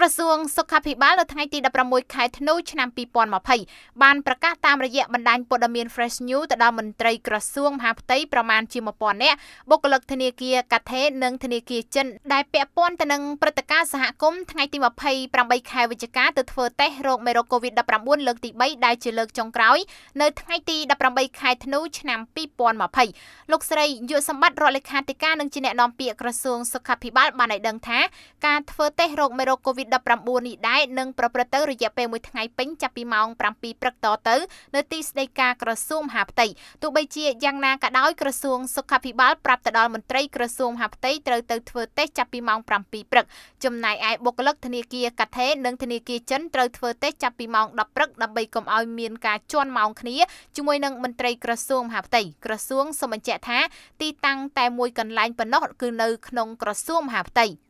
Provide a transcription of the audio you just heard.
ក្រសួងសុខាភិបាលនៅថ្ងៃទី16ខែធ្នូ ឆ្នាំ2020បានប្រកាសតាមរយៈបណ្ដាញព័ត៌មាន Fresh News ទៅដល់មន្ត្រីក្រសួងមហាផ្ទៃប្រមាណជា1000នាក់បុគ្គលិកធនាគារកាថេនិងធនាគារចិន ដែលពាក់ព័ន្ធទៅនឹងព្រឹត្តិការណ៍សហគមន៍ថ្ងៃទី28ខែវិច្ឆិកាទៅធ្វើតេស្តរោគមេរោគ COVID-19 លើកទី3ដែលជាលើកចុងក្រោយនៅថ្ងៃទី18ខែធ្នូឆ្នាំ2020លោកស្រីយុសម្បត្តិរដ្ឋលេខាធិការនិងជាអ្នកនាំពាក្យក្រសួងសុខាភិបាលបានឲ្យដឹងថាការធ្វើតេស្តរោគមេរោគ COVID-19 19នេះដែរនឹងប្រព្រឹត្តទៅរយៈពេល1ថ្ងៃពេញចាប់ពីម៉ោង7ព្រឹកតទៅ នៅទីស្តីការក្រសួងមហាផ្ទៃទោះបីជាយ៉ាងណាក៏ដោយក្រសួងសុខាភិបាលប្រាប់ទៅដល់មន្ត្រីក្រសួងមហាផ្ទៃត្រូវទៅធ្វើតេស្តចាប់ពីម៉ោង7ព្រឹកចំណែកឯបុគ្គលិកធនាគារកាថេនិងធនាគារចិនត្រូវធ្វើតេស្តចាប់ពីម៉ោង10ព្រឹកដើម្បីកុំឲ្យមានការជន់ម៉ោងគ្នាជាមួយនឹងមន្ត្រីក្រសួងមហាផ្ទៃក្រសួងសូមបញ្ជាក់ថា ទីតាំងតែមួយកន្លែងប៉ុណ្ណោះគឺនៅក្នុង ក្រសួងមហាផ្ទៃ